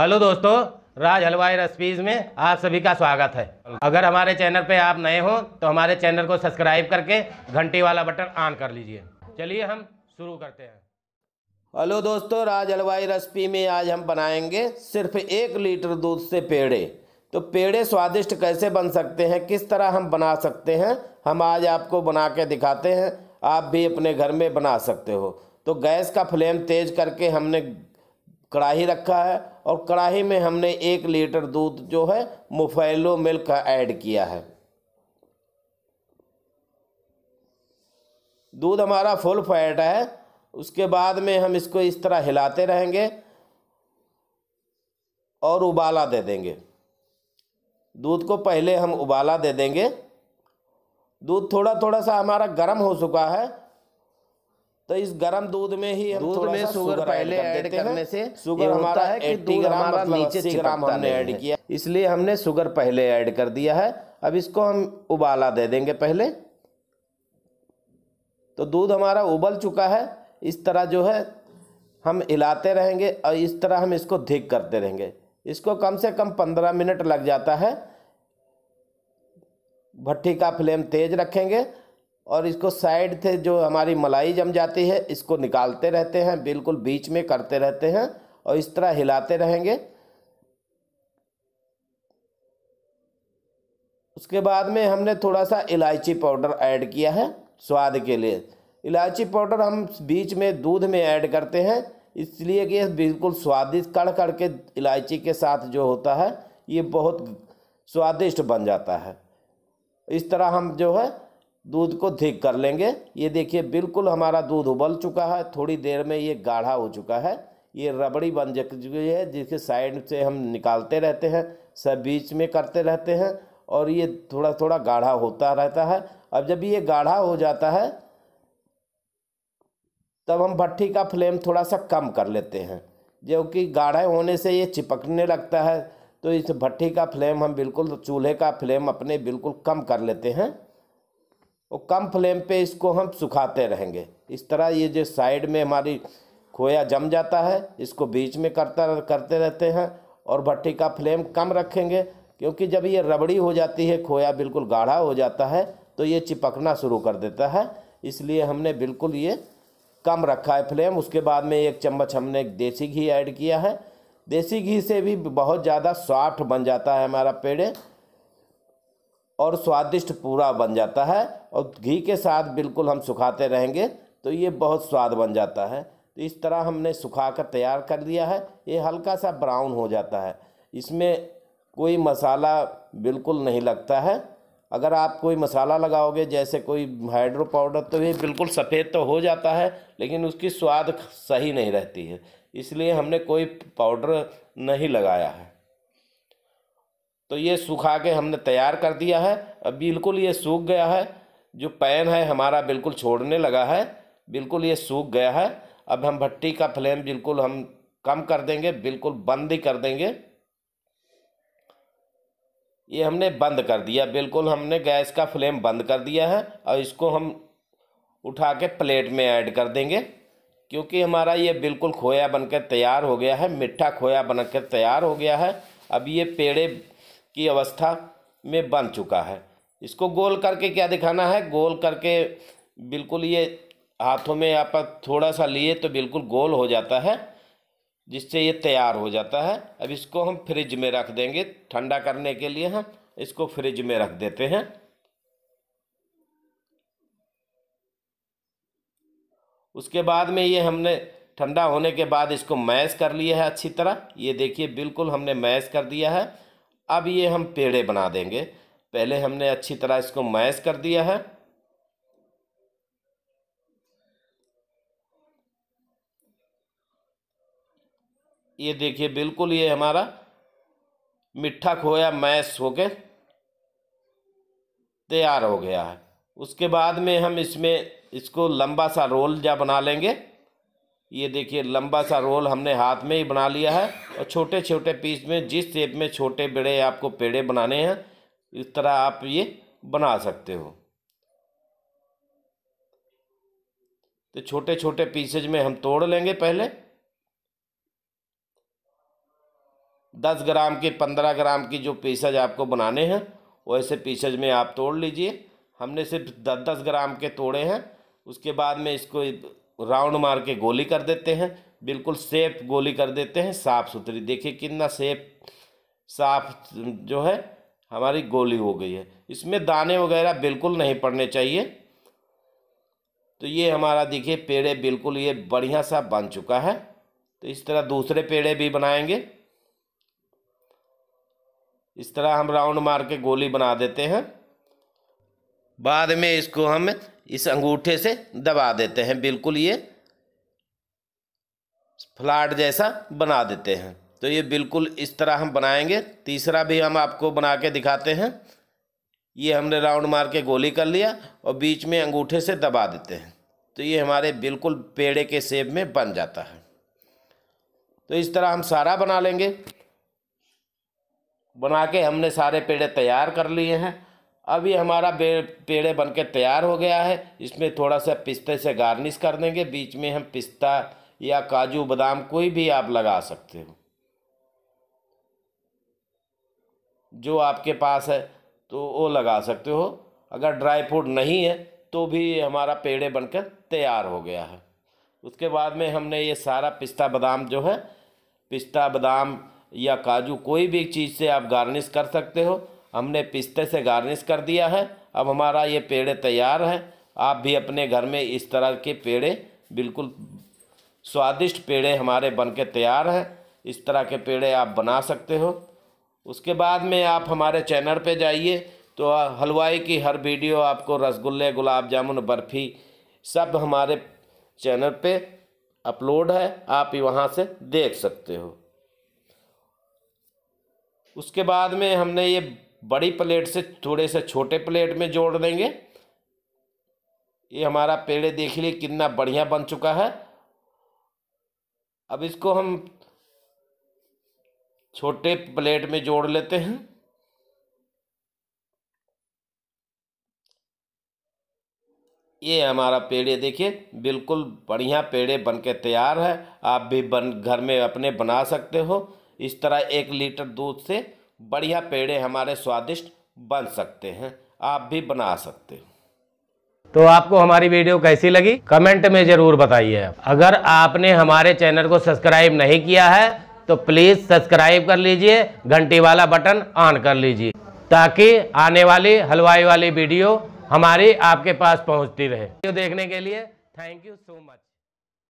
hello दोस्तों राज हलवाई recipes में आप सभी का स्वागत है अगर हमारे चैनल पे आप नए हो तो हमारे चैनल को सब्सक्राइब करके घंटी वाला बटन ऑन कर लीजिए चलिए हम शुरू करते हैं हेलो दोस्तों राज हलवाई रेसिपी में आज हम बनाएंगे सिर्फ एक लीटर दूध से पेड़े तो पेड़े स्वादिष्ट कैसे बन सकते हैं किस तरह हम बना सकते हैं हम आज आपको बना के दिखाते हैं आप भी अपने घर में बना सकते हो तो गैस का फ्लेम तेज़ करके हमने कढ़ाही रखा है और कढ़ाई में हमने एक लीटर दूध जो है मुफैलो मिल्क का ऐड किया है दूध हमारा फुल फैट है उसके बाद में हम इसको इस तरह हिलाते रहेंगे और उबाला दे देंगे दूध को पहले हम उबाला दे देंगे दूध थोड़ा थोड़ा सा हमारा गर्म हो चुका है तो इस गरम दूध में ही हम दूध में शुगर पहले ऐड करने से शुगर हमारा है कि दूध हमारा मतलब नीचे ग्राम हमने ऐड किया इसलिए हमने शुगर पहले ऐड कर दिया है अब इसको हम उबाला दे देंगे पहले तो दूध हमारा उबल चुका है इस तरह जो है हम हिलाते रहेंगे और इस तरह हम इसको धिक करते रहेंगे इसको कम से कम पंद्रह मिनट लग जाता है भट्टी का फ्लेम तेज़ रखेंगे और इसको साइड से जो हमारी मलाई जम जाती है इसको निकालते रहते हैं बिल्कुल बीच में करते रहते हैं और इस तरह हिलाते रहेंगे उसके बाद में हमने थोड़ा सा इलायची पाउडर ऐड किया है स्वाद के लिए इलायची पाउडर हम बीच में दूध में ऐड करते हैं इसलिए कि बिल्कुल स्वादिष्ट कड़ कड़ के इलायची के साथ जो होता है ये बहुत स्वादिष्ट बन जाता है इस तरह हम जो है दूध को ठीक कर लेंगे ये देखिए बिल्कुल हमारा दूध उबल चुका है थोड़ी देर में ये गाढ़ा हो चुका है ये रबड़ी बन चुकी है जिसके साइड से हम निकालते रहते हैं सब बीच में करते रहते हैं और ये थोड़ा थोड़ा गाढ़ा होता रहता है अब जब ये गाढ़ा हो जाता है तब हम भट्टी का फ्लेम थोड़ा सा कम कर लेते हैं जो कि गाढ़ा होने से ये चिपकने लगता है तो इस भट्टी का फ्लेम हम बिल्कुल चूल्हे का फ्लेम अपने बिल्कुल कम कर लेते हैं और कम फ्लेम पे इसको हम सुखाते रहेंगे इस तरह ये जो साइड में हमारी खोया जम जाता है इसको बीच में करता करते रहते हैं और भट्टी का फ्लेम कम रखेंगे क्योंकि जब ये रबड़ी हो जाती है खोया बिल्कुल गाढ़ा हो जाता है तो ये चिपकना शुरू कर देता है इसलिए हमने बिल्कुल ये कम रखा है फ्लेम उसके बाद में एक चम्मच हमने देसी घी ऐड किया है देसी घी से भी बहुत ज़्यादा सॉफ्ट बन जाता है हमारा पेड़ और स्वादिष्ट पूरा बन जाता है और घी के साथ बिल्कुल हम सुखाते रहेंगे तो ये बहुत स्वाद बन जाता है तो इस तरह हमने सुखा कर तैयार कर लिया है ये हल्का सा ब्राउन हो जाता है इसमें कोई मसाला बिल्कुल नहीं लगता है अगर आप कोई मसाला लगाओगे जैसे कोई हाइड्रो पाउडर तो ये बिल्कुल सफ़ेद तो हो जाता है लेकिन उसकी स्वाद सही नहीं रहती है इसलिए हमने कोई पाउडर नहीं लगाया है तो ये सुखा के हमने तैयार कर दिया है अब बिल्कुल ये सूख गया है जो पैन है हमारा बिल्कुल छोड़ने लगा है बिल्कुल ये सूख गया है अब हम भट्टी का फ्लेम बिल्कुल हम कम कर देंगे बिल्कुल बंद ही कर देंगे ये हमने बंद कर दिया बिल्कुल हमने गैस का फ्लेम बंद कर दिया है और इसको हम उठा के प्लेट में ऐड कर देंगे क्योंकि हमारा ये बिल्कुल खोया बनकर तैयार हो गया है मिठा खोया बनकर तैयार हो गया है अब ये पेड़े की अवस्था में बन चुका है इसको गोल करके क्या दिखाना है गोल करके बिल्कुल ये हाथों में आप थोड़ा सा लिए तो बिल्कुल गोल हो जाता है जिससे ये तैयार हो जाता है अब इसको हम फ्रिज में रख देंगे ठंडा करने के लिए हम इसको फ्रिज में रख देते हैं उसके बाद में ये हमने ठंडा होने के बाद इसको मैश कर लिया है अच्छी तरह ये देखिए बिल्कुल हमने मैश कर दिया है अब ये हम पेड़े बना देंगे पहले हमने अच्छी तरह इसको मैश कर दिया है ये देखिए बिल्कुल ये हमारा मिठा खोया मैश होके तैयार हो गया है उसके बाद में हम इसमें इसको लंबा सा रोल जा बना लेंगे ये देखिए लंबा सा रोल हमने हाथ में ही बना लिया है और छोटे छोटे पीस में जिस शेप में छोटे बड़े आपको पेड़े बनाने हैं इस तरह आप ये बना सकते हो तो छोटे छोटे पीसेज में हम तोड़ लेंगे पहले दस ग्राम के पंद्रह ग्राम की जो पीसेज आपको बनाने हैं वैसे पीसेज में आप तोड़ लीजिए हमने सिर्फ दस दस ग्राम के तोड़े हैं उसके बाद में इसको राउंड मार के गोली कर देते हैं बिल्कुल सेफ गोली कर देते हैं साफ़ सुथरी देखिए कितना सेफ साफ जो है हमारी गोली हो गई है इसमें दाने वगैरह बिल्कुल नहीं पड़ने चाहिए तो ये हमारा देखिए पेड़े बिल्कुल ये बढ़िया सा बन चुका है तो इस तरह दूसरे पेड़े भी बनाएंगे इस तरह हम राउंड मार के गोली बना देते हैं बाद में इसको हम इस अंगूठे से दबा देते हैं बिल्कुल ये फ्लाट जैसा बना देते हैं तो ये बिल्कुल इस तरह हम बनाएंगे तीसरा भी हम आपको बना के दिखाते हैं ये हमने राउंड मार के गोली कर लिया और बीच में अंगूठे से दबा देते हैं तो ये हमारे बिल्कुल पेड़े के सेब में बन जाता है तो इस तरह हम सारा बना लेंगे बना के हमने सारे पेड़े तैयार कर लिए हैं अभी हमारा पेड़े बन के तैयार हो गया है इसमें थोड़ा सा पिस्ते से गार्निश कर देंगे बीच में हम पिस्ता या काजू बादाम कोई भी आप लगा सकते हो जो आपके पास है तो वो लगा सकते हो अगर ड्राई फ्रूट नहीं है तो भी हमारा पेड़े बनकर तैयार हो गया है उसके बाद में हमने ये सारा पिस्ता बादाम जो है पिस्ता बादाम या काजू कोई भी चीज़ से आप गार्निश कर सकते हो हमने पिस्ते से गार्निश कर दिया है अब हमारा ये पेड़े तैयार है आप भी अपने घर में इस तरह के पेड़े बिल्कुल स्वादिष्ट पेड़े हमारे बन के तैयार हैं इस तरह के पेड़े आप बना सकते हो उसके बाद में आप हमारे चैनल पे जाइए तो हलवाई की हर वीडियो आपको रसगुल्ले गुलाब जामुन बर्फ़ी सब हमारे चैनल पे अपलोड है आप वहाँ से देख सकते हो उसके बाद में हमने ये बड़ी प्लेट से थोड़े से छोटे प्लेट में जोड़ देंगे ये हमारा पेड़े देख लिए कितना बढ़िया बन चुका है अब इसको हम छोटे प्लेट में जोड़ लेते हैं ये हमारा पेड़े देखिए बिल्कुल बढ़िया पेड़े बन के तैयार है आप भी बन घर में अपने बना सकते हो इस तरह एक लीटर दूध से बढ़िया पेड़े हमारे स्वादिष्ट बन सकते हैं आप भी बना सकते हो तो आपको हमारी वीडियो कैसी लगी कमेंट में ज़रूर बताइए अगर आपने हमारे चैनल को सब्सक्राइब नहीं किया है तो प्लीज़ सब्सक्राइब कर लीजिए घंटी वाला बटन ऑन कर लीजिए ताकि आने वाली हलवाई वाली वीडियो हमारी आपके पास पहुंचती रहे वीडियो देखने के लिए थैंक यू सो मच